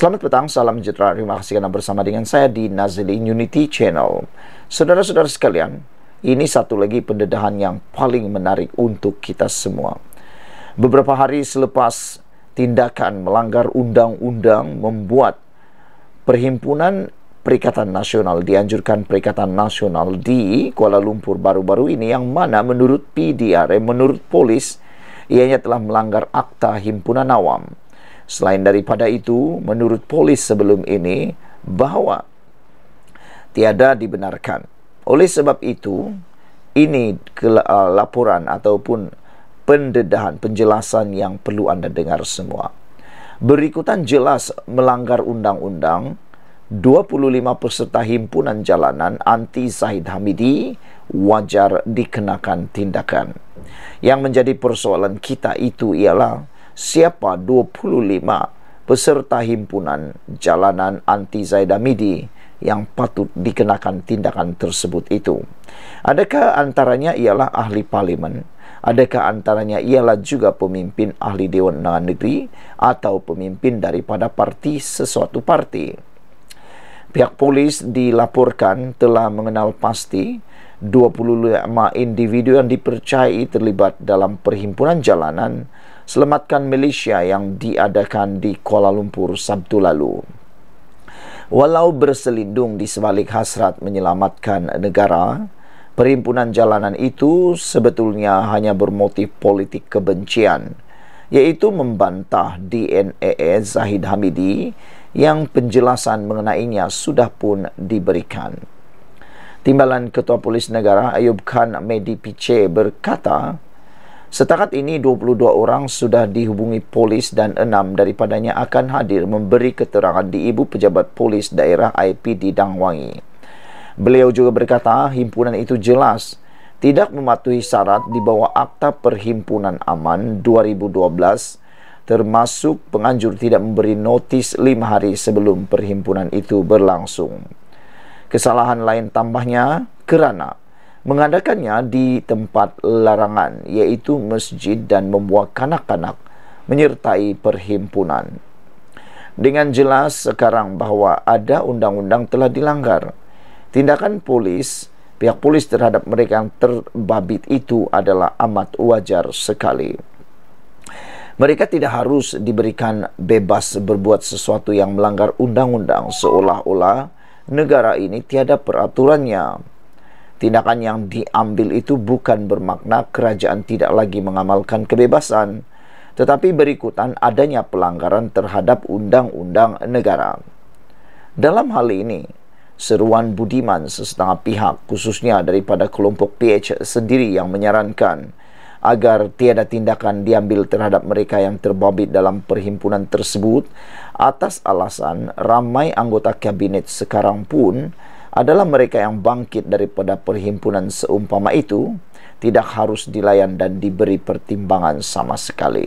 Selamat petang, salam sejahtera. Terima kasih kerana bersama dengan saya di Nazli Unity Channel. Saudara-saudara sekalian, ini satu lagi pendedahan yang paling menarik untuk kita semua. Beberapa hari selepas tindakan melanggar undang-undang membuat Perhimpunan Perikatan Nasional dianjurkan Perikatan Nasional di Kuala Lumpur baru-baru ini yang mana menurut PDRM, menurut polis, ianya telah melanggar akta himpunan awam. Selain daripada itu, menurut polis sebelum ini bahawa tiada dibenarkan. Oleh sebab itu, ini uh, laporan ataupun pendedahan penjelasan yang perlu anda dengar semua. Berikutan jelas melanggar undang-undang 25 peserta himpunan jalanan anti Zahid Hamidi wajar dikenakan tindakan. Yang menjadi persoalan kita itu ialah siapa 25 peserta himpunan jalanan anti Zaidamidi yang patut dikenakan tindakan tersebut itu. Adakah antaranya ialah ahli parlimen? Adakah antaranya ialah juga pemimpin ahli Dewan Negara Negeri atau pemimpin daripada parti sesuatu parti? Pihak polis dilaporkan telah mengenal pasti 25 individu yang dipercayai terlibat dalam perhimpunan jalanan Selamatkan Malaysia yang diadakan di Kuala Lumpur Sabtu lalu. Walau berselindung di sebalik hasrat menyelamatkan negara, perhimpunan jalanan itu sebetulnya hanya bermotif politik kebencian, yaitu membantah DNA Zahid Hamidi yang penjelasan mengenainya sudah pun diberikan. Timbalan Ketua Polis Negara Ayub Khan Medi Piche berkata, Setakat ini 22 orang sudah dihubungi polis dan 6 daripadanya akan hadir memberi keterangan di ibu pejabat polis daerah IP di Dangwangi. Beliau juga berkata himpunan itu jelas tidak mematuhi syarat di bawah Akta Perhimpunan Aman 2012 termasuk penganjur tidak memberi notis 5 hari sebelum perhimpunan itu berlangsung. Kesalahan lain tambahnya kerana mengadakannya di tempat larangan iaitu masjid dan membuat kanak-kanak menyertai perhimpunan. Dengan jelas sekarang bahawa ada undang-undang telah dilanggar. Tindakan polis, pihak polis terhadap mereka yang terbabit itu adalah amat wajar sekali. Mereka tidak harus diberikan bebas berbuat sesuatu yang melanggar undang-undang seolah-olah negara ini tiada peraturannya. Tindakan yang diambil itu bukan bermakna kerajaan tidak lagi mengamalkan kebebasan, tetapi berikutan adanya pelanggaran terhadap undang-undang negara. Dalam hal ini, seruan Budiman sesetengah pihak khususnya daripada kelompok PH sendiri yang menyarankan agar tiada tindakan diambil terhadap mereka yang terbabit dalam perhimpunan tersebut atas alasan ramai anggota kabinet sekarang pun adalah mereka yang bangkit daripada perhimpunan seumpama itu tidak harus dilayan dan diberi pertimbangan sama sekali.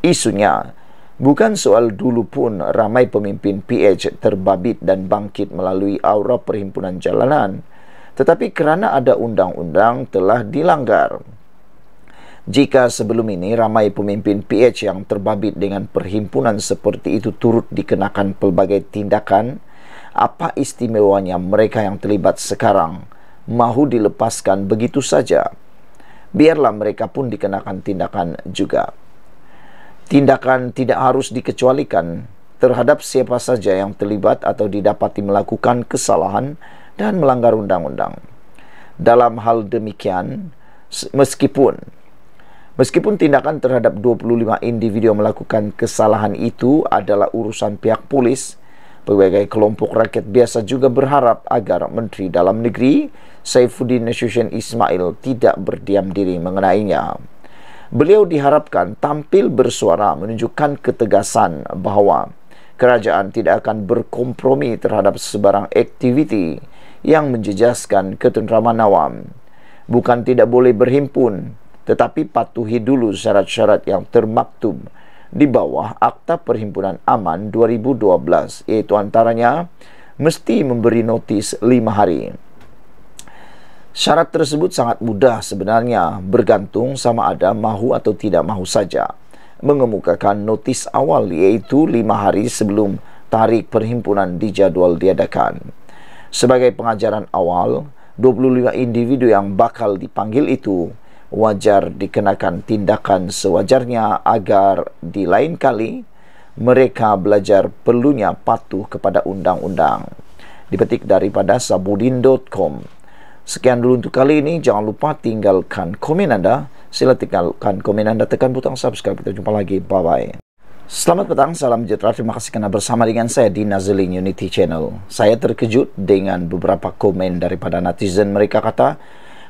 Isunya bukan soal dulu pun ramai pemimpin PH terbabit dan bangkit melalui aura perhimpunan jalanan tetapi kerana ada undang-undang telah dilanggar. Jika sebelum ini ramai pemimpin PH yang terbabit dengan perhimpunan seperti itu turut dikenakan pelbagai tindakan Apa istimewanya mereka yang terlibat sekarang? Mahu dilepaskan begitu saja. Biarlah mereka pun dikenakan tindakan juga. Tindakan tidak harus dikecualikan terhadap siapa saja yang terlibat atau didapati melakukan kesalahan dan melanggar undang-undang. Dalam hal demikian, meskipun Meskipun tindakan terhadap 25 individu yang melakukan kesalahan itu adalah urusan pihak polis, Berbagai kelompok rakyat biasa juga berharap agar Menteri Dalam Negeri Saifuddin Nasution Ismail tidak berdiam diri mengenainya. Beliau diharapkan tampil bersuara menunjukkan ketegasan bahawa kerajaan tidak akan berkompromi terhadap sebarang aktiviti yang menjejaskan ketenteraman awam. Bukan tidak boleh berhimpun, tetapi patuhi dulu syarat-syarat yang termaktub di bawah Akta Perhimpunan Aman 2012 iaitu antaranya mesti memberi notis 5 hari. Syarat tersebut sangat mudah sebenarnya bergantung sama ada mahu atau tidak mahu saja mengemukakan notis awal iaitu 5 hari sebelum tarikh perhimpunan dijadual diadakan. Sebagai pengajaran awal, 25 individu yang bakal dipanggil itu wajar dikenakan tindakan sewajarnya agar di lain kali mereka belajar perlunya patuh kepada undang-undang. Dipetik daripada sabudin.com. Sekian dulu untuk kali ini. Jangan lupa tinggalkan komen anda. Sila tinggalkan komen anda. Tekan butang subscribe. Kita jumpa lagi. Bye-bye. Selamat petang. Salam sejahtera. Terima kasih kerana bersama dengan saya di Nazilin Unity Channel. Saya terkejut dengan beberapa komen daripada netizen. Mereka kata,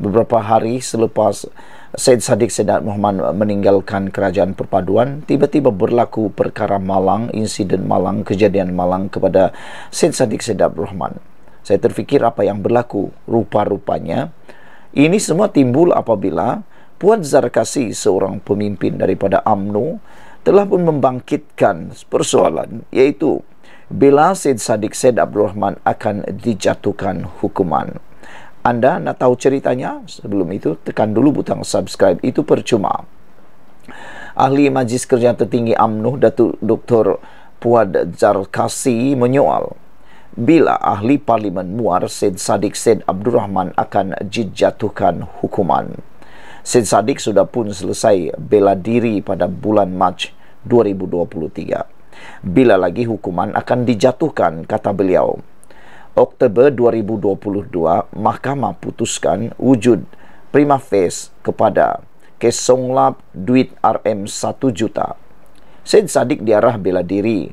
beberapa hari selepas Said Saddiq Sedat Muhammad meninggalkan kerajaan perpaduan tiba-tiba berlaku perkara malang insiden malang kejadian malang kepada Said Saddiq Sedat Rahman saya terfikir apa yang berlaku rupa-rupanya ini semua timbul apabila Puan Zarkasi seorang pemimpin daripada AMNO telah pun membangkitkan persoalan iaitu bila Syed Saddiq Syed Abdul Rahman akan dijatuhkan hukuman anda nak tahu ceritanya sebelum itu tekan dulu butang subscribe itu percuma ahli majlis kerja tertinggi AMNO Datuk Dr. Puad Jarkasi menyoal bila ahli parlimen muar Said Sadiq Said Abdul Rahman akan dijatuhkan hukuman Said Sadiq sudah pun selesai bela diri pada bulan Mac 2023 bila lagi hukuman akan dijatuhkan kata beliau Oktober 2022, mahkamah putuskan wujud prima facie kepada kes songlap duit RM1 juta. Syed Sadiq diarah bela diri.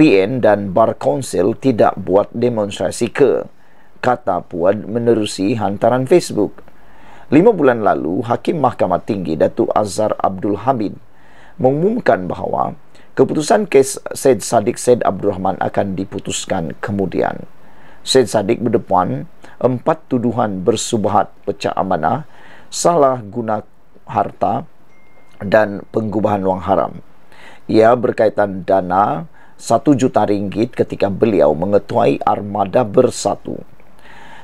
PN dan Bar Council tidak buat demonstrasi ke, kata Puan menerusi hantaran Facebook. Lima bulan lalu, Hakim Mahkamah Tinggi Datuk Azhar Abdul Hamid mengumumkan bahawa keputusan kes Syed Sadiq Syed Abdul Rahman akan diputuskan kemudian. Syed Saddiq berdepan empat tuduhan bersubahat pecah amanah, salah guna harta dan pengubahan wang haram. Ia berkaitan dana satu juta ringgit ketika beliau mengetuai armada bersatu.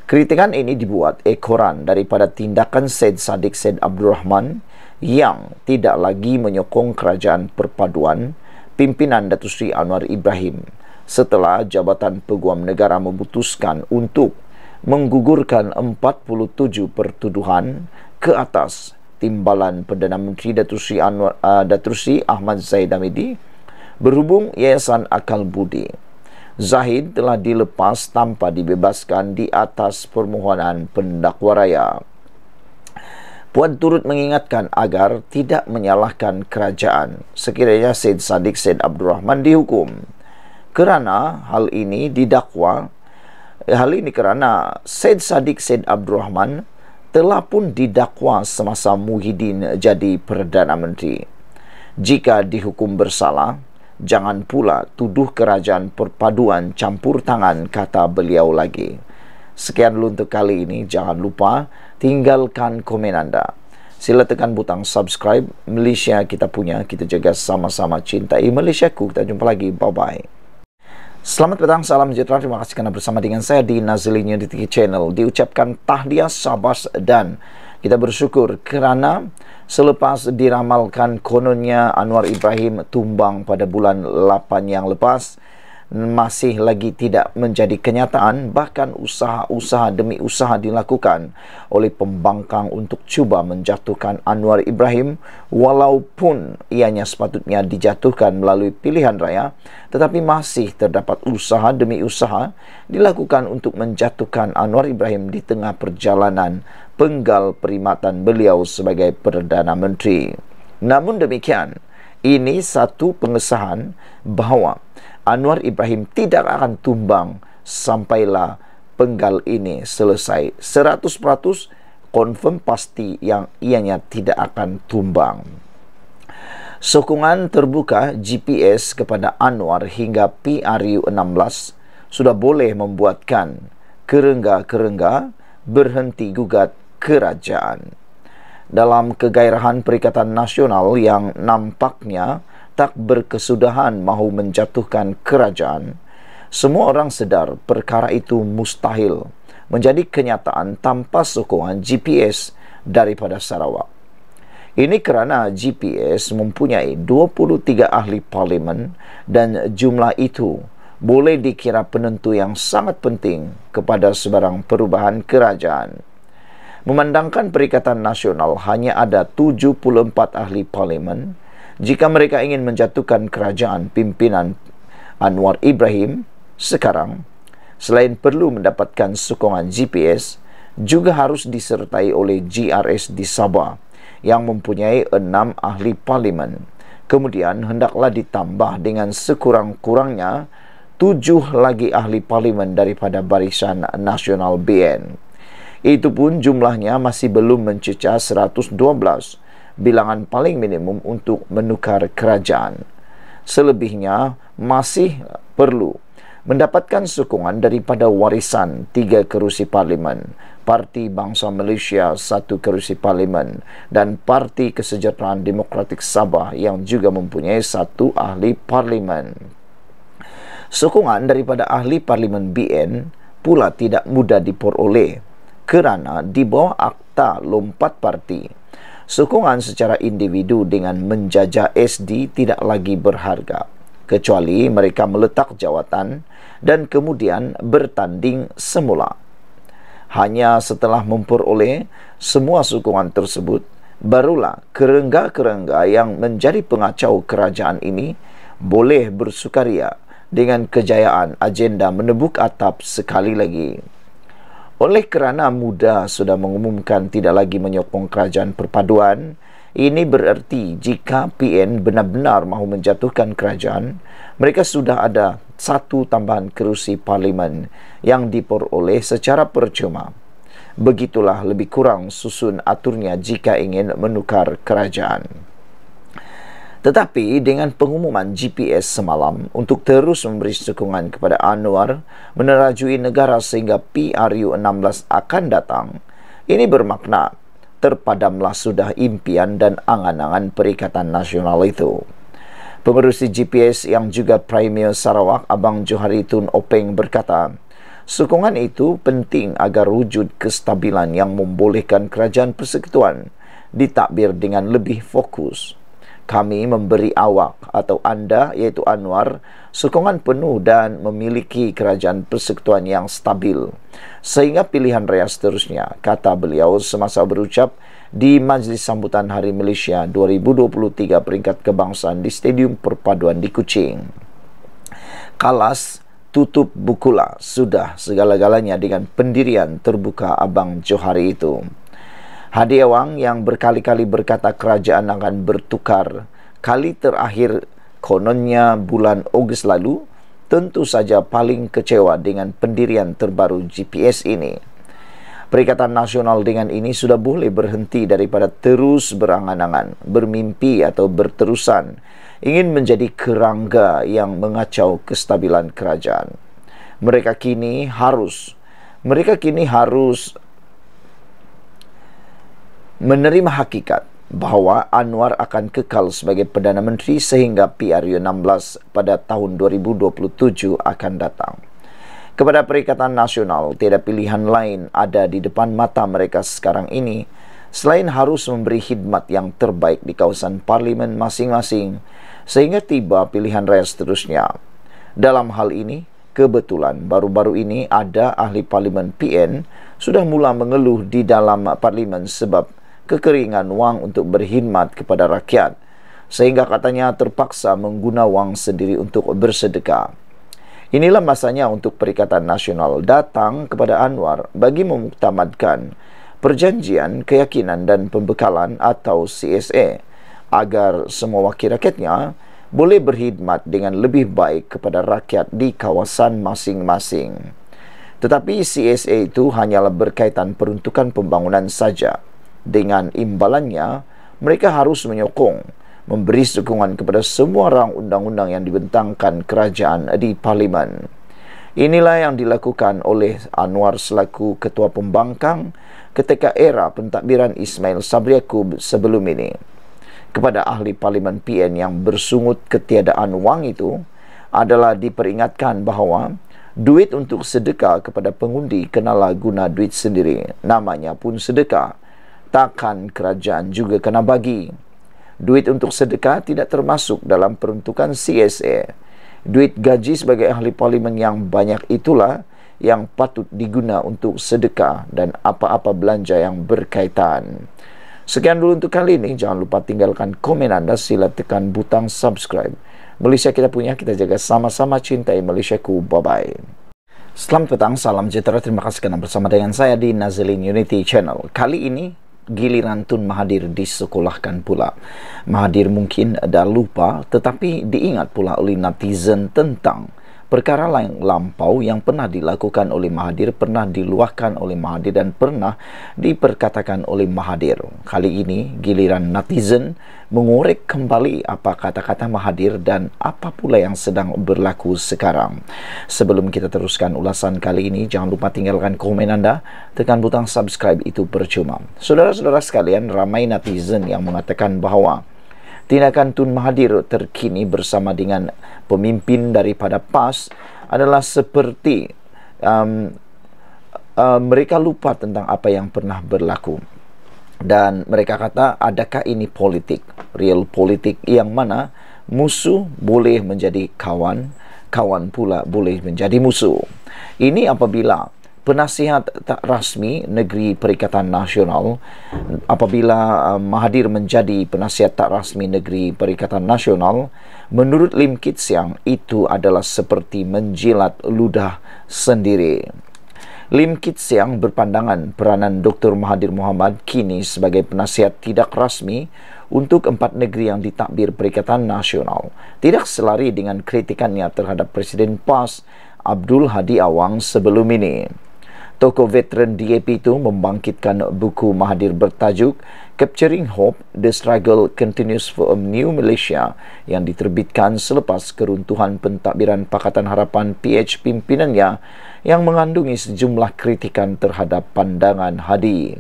Kritikan ini dibuat ekoran daripada tindakan Syed Saddiq Syed Abdul Rahman yang tidak lagi menyokong kerajaan perpaduan pimpinan Datuk Sri Anwar Ibrahim setelah Jabatan Peguam Negara memutuskan untuk menggugurkan 47 pertuduhan ke atas timbalan Perdana Menteri Datuk Sri Anwar, uh, Datuk Seri Ahmad Zaid Hamidi berhubung Yayasan Akal Budi. Zahid telah dilepas tanpa dibebaskan di atas permohonan pendakwa raya. Puan turut mengingatkan agar tidak menyalahkan kerajaan sekiranya Syed Sadiq Syed Abdul Rahman dihukum kerana hal ini didakwa hal ini kerana Said Sadiq Said Abdul Rahman telah pun didakwa semasa Muhyiddin jadi Perdana Menteri. Jika dihukum bersalah, jangan pula tuduh kerajaan perpaduan campur tangan kata beliau lagi. Sekian dulu untuk kali ini, jangan lupa tinggalkan komen anda. Sila tekan butang subscribe, Malaysia kita punya, kita jaga sama-sama cintai Malaysia ku. Kita jumpa lagi, bye-bye. Selamat datang, salam sejahtera. Terima kasih karena bersama dengan saya di Nazili New TV Channel. Diucapkan tahdiah sabas dan kita bersyukur kerana selepas diramalkan kononnya Anwar Ibrahim tumbang pada bulan 8 yang lepas, masih lagi tidak menjadi kenyataan bahkan usaha-usaha demi usaha dilakukan oleh pembangkang untuk cuba menjatuhkan Anwar Ibrahim walaupun ianya sepatutnya dijatuhkan melalui pilihan raya tetapi masih terdapat usaha demi usaha dilakukan untuk menjatuhkan Anwar Ibrahim di tengah perjalanan penggal perimatan beliau sebagai Perdana Menteri namun demikian ini satu pengesahan bahawa Anwar Ibrahim tidak akan tumbang sampailah penggal ini selesai. 100% confirm pasti yang ianya tidak akan tumbang. Sokongan terbuka GPS kepada Anwar hingga PRU16 sudah boleh membuatkan kerengga-kerengga berhenti gugat kerajaan. Dalam kegairahan Perikatan Nasional yang nampaknya tak berkesudahan mahu menjatuhkan kerajaan. Semua orang sedar perkara itu mustahil menjadi kenyataan tanpa sokongan GPS daripada Sarawak. Ini kerana GPS mempunyai 23 ahli parlimen dan jumlah itu boleh dikira penentu yang sangat penting kepada sebarang perubahan kerajaan. Memandangkan Perikatan Nasional hanya ada 74 ahli parlimen, jika mereka ingin menjatuhkan kerajaan pimpinan Anwar Ibrahim sekarang selain perlu mendapatkan sokongan GPS juga harus disertai oleh GRS di Sabah yang mempunyai enam ahli parlimen. Kemudian hendaklah ditambah dengan sekurang-kurangnya tujuh lagi ahli parlimen daripada barisan nasional BN. Itu pun jumlahnya masih belum mencecah 112 bilangan paling minimum untuk menukar kerajaan. Selebihnya masih perlu mendapatkan sokongan daripada warisan tiga kerusi parlimen, Parti Bangsa Malaysia satu kerusi parlimen dan Parti Kesejahteraan Demokratik Sabah yang juga mempunyai satu ahli parlimen. Sokongan daripada ahli parlimen BN pula tidak mudah diperoleh kerana di bawah akta lompat parti sokongan secara individu dengan menjajah SD tidak lagi berharga kecuali mereka meletak jawatan dan kemudian bertanding semula. Hanya setelah memperoleh semua sokongan tersebut, barulah kerengga-kerengga yang menjadi pengacau kerajaan ini boleh bersukaria dengan kejayaan agenda menebuk atap sekali lagi. Oleh kerana muda sudah mengumumkan tidak lagi menyokong kerajaan perpaduan, ini bererti jika PN benar-benar mahu menjatuhkan kerajaan, mereka sudah ada satu tambahan kerusi parlimen yang diperoleh secara percuma. Begitulah lebih kurang susun aturnya jika ingin menukar kerajaan. Tetapi dengan pengumuman GPS semalam untuk terus memberi sokongan kepada Anwar menerajui negara sehingga PRU-16 akan datang, ini bermakna terpadamlah sudah impian dan angan-angan Perikatan Nasional itu. Pengurusi GPS yang juga Premier Sarawak Abang Johari Tun Openg berkata, sokongan itu penting agar wujud kestabilan yang membolehkan kerajaan persekutuan ditakbir dengan lebih fokus kami memberi awak atau anda yaitu Anwar sokongan penuh dan memiliki kerajaan persekutuan yang stabil sehingga pilihan raya seterusnya kata beliau semasa berucap di Majlis Sambutan Hari Malaysia 2023 peringkat kebangsaan di Stadium Perpaduan di Kuching. Kalas tutup bukula sudah segala-galanya dengan pendirian terbuka Abang Johari itu. Hadiah wang yang berkali-kali berkata kerajaan akan bertukar kali terakhir kononnya bulan Ogos lalu tentu saja paling kecewa dengan pendirian terbaru GPS ini. Perikatan Nasional dengan ini sudah boleh berhenti daripada terus berangan-angan, bermimpi atau berterusan ingin menjadi kerangga yang mengacau kestabilan kerajaan. Mereka kini harus mereka kini harus menerima hakikat bahawa Anwar akan kekal sebagai Perdana Menteri sehingga PRU 16 pada tahun 2027 akan datang. Kepada Perikatan Nasional, tiada pilihan lain ada di depan mata mereka sekarang ini selain harus memberi khidmat yang terbaik di kawasan parlimen masing-masing sehingga tiba pilihan raya seterusnya. Dalam hal ini, kebetulan baru-baru ini ada ahli parlimen PN sudah mula mengeluh di dalam parlimen sebab kekeringan wang untuk berkhidmat kepada rakyat sehingga katanya terpaksa mengguna wang sendiri untuk bersedekah. Inilah masanya untuk Perikatan Nasional datang kepada Anwar bagi memuktamadkan Perjanjian Keyakinan dan Pembekalan atau CSA agar semua wakil rakyatnya boleh berkhidmat dengan lebih baik kepada rakyat di kawasan masing-masing. Tetapi CSA itu hanyalah berkaitan peruntukan pembangunan saja dengan imbalannya, mereka harus menyokong, memberi sokongan kepada semua rang undang-undang yang dibentangkan kerajaan di parlimen. Inilah yang dilakukan oleh Anwar selaku ketua pembangkang ketika era pentadbiran Ismail Sabri Yaakob sebelum ini. Kepada ahli parlimen PN yang bersungut ketiadaan wang itu adalah diperingatkan bahawa duit untuk sedekah kepada pengundi kenalah guna duit sendiri. Namanya pun sedekah takkan kerajaan juga kena bagi. Duit untuk sedekah tidak termasuk dalam peruntukan CSA. Duit gaji sebagai ahli parlimen yang banyak itulah yang patut diguna untuk sedekah dan apa-apa belanja yang berkaitan. Sekian dulu untuk kali ini. Jangan lupa tinggalkan komen anda. Sila tekan butang subscribe. Malaysia kita punya, kita jaga sama-sama cintai Malaysia ku. Bye-bye. Selamat petang, salam sejahtera. Terima kasih kerana bersama dengan saya di Nazilin Unity Channel. Kali ini, giliran Tun Mahathir disekolahkan pula. Mahathir mungkin dah lupa tetapi diingat pula oleh netizen tentang perkara lain lampau yang pernah dilakukan oleh Mahadir, pernah diluahkan oleh Mahadir dan pernah diperkatakan oleh Mahadir. Kali ini giliran netizen mengorek kembali apa kata-kata Mahadir dan apa pula yang sedang berlaku sekarang. Sebelum kita teruskan ulasan kali ini, jangan lupa tinggalkan komen anda, tekan butang subscribe itu percuma. Saudara-saudara sekalian, ramai netizen yang mengatakan bahawa Tindakan Tun Mahathir terkini bersama dengan pemimpin daripada PAS adalah seperti um, uh, mereka lupa tentang apa yang pernah berlaku dan mereka kata adakah ini politik real politik yang mana musuh boleh menjadi kawan kawan pula boleh menjadi musuh ini apabila penasihat rasmi negeri perikatan nasional apabila uh, Mahathir menjadi penasihat tak rasmi negeri perikatan nasional menurut Lim Kit Siang itu adalah seperti menjilat ludah sendiri Lim Kit Siang berpandangan peranan Dr. Mahathir Mohamad kini sebagai penasihat tidak rasmi untuk empat negeri yang ditakbir Perikatan Nasional tidak selari dengan kritikannya terhadap Presiden PAS Abdul Hadi Awang sebelum ini. Toko veteran DAP itu membangkitkan buku Mahathir bertajuk Capturing Hope, The Struggle Continues for a New Malaysia yang diterbitkan selepas keruntuhan pentadbiran Pakatan Harapan PH pimpinannya yang mengandungi sejumlah kritikan terhadap pandangan Hadi.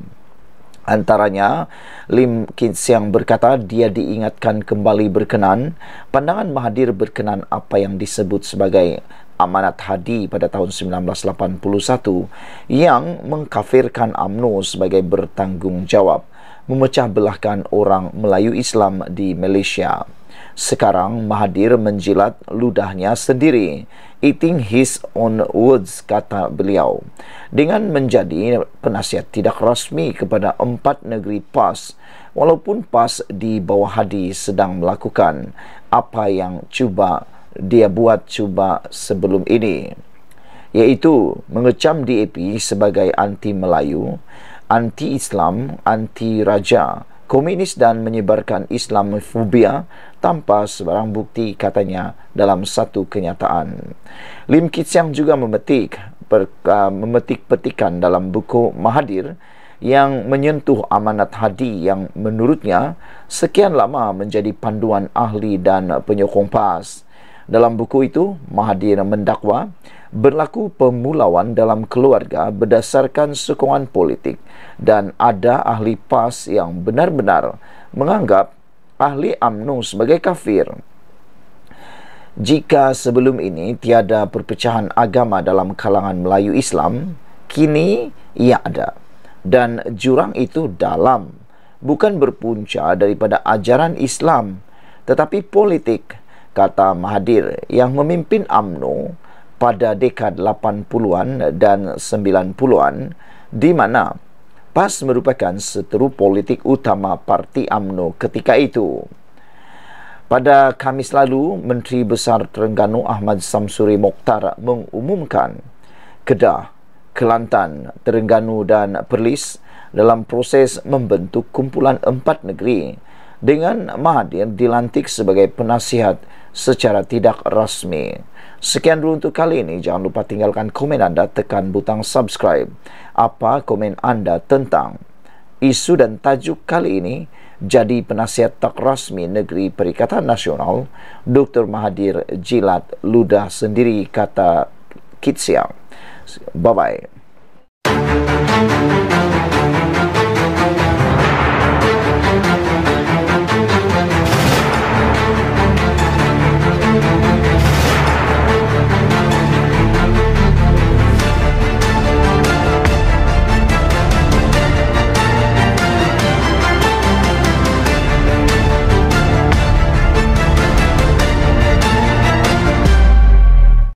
Antaranya, Lim Kit Siang berkata dia diingatkan kembali berkenan pandangan Mahathir berkenan apa yang disebut sebagai amanat hadi pada tahun 1981 yang mengkafirkan AMNO sebagai bertanggungjawab memecah belahkan orang Melayu Islam di Malaysia. Sekarang Mahathir menjilat ludahnya sendiri, eating his own words, kata beliau. Dengan menjadi penasihat tidak rasmi kepada empat negeri PAS, walaupun PAS di bawah Hadi sedang melakukan apa yang cuba dia buat cuba sebelum ini yaitu mengecam DAP sebagai anti Melayu, anti Islam, anti raja, komunis dan menyebarkan Islamofobia tanpa sebarang bukti katanya dalam satu kenyataan. Lim Kit Siang juga memetik per, uh, memetik petikan dalam buku Mahadir yang menyentuh amanat hadi yang menurutnya sekian lama menjadi panduan ahli dan penyokong PAS dalam buku itu Mahathir mendakwa berlaku pemulauan dalam keluarga berdasarkan sokongan politik dan ada ahli PAS yang benar-benar menganggap ahli UMNO sebagai kafir. Jika sebelum ini tiada perpecahan agama dalam kalangan Melayu Islam, kini ia ada. Dan jurang itu dalam, bukan berpunca daripada ajaran Islam, tetapi politik kata Mahathir yang memimpin AMNO pada dekad 80-an dan 90-an di mana PAS merupakan seteru politik utama parti AMNO ketika itu. Pada Kamis lalu, Menteri Besar Terengganu Ahmad Samsuri Mokhtar mengumumkan Kedah, Kelantan, Terengganu dan Perlis dalam proses membentuk kumpulan empat negeri dengan Mahat yang dilantik sebagai penasihat secara tidak rasmi. Sekian dulu untuk kali ini. Jangan lupa tinggalkan komen anda, tekan butang subscribe. Apa komen anda tentang isu dan tajuk kali ini jadi penasihat tak rasmi Negeri Perikatan Nasional Dr. Mahathir Jilat luda sendiri kata Kitsiang. Bye-bye.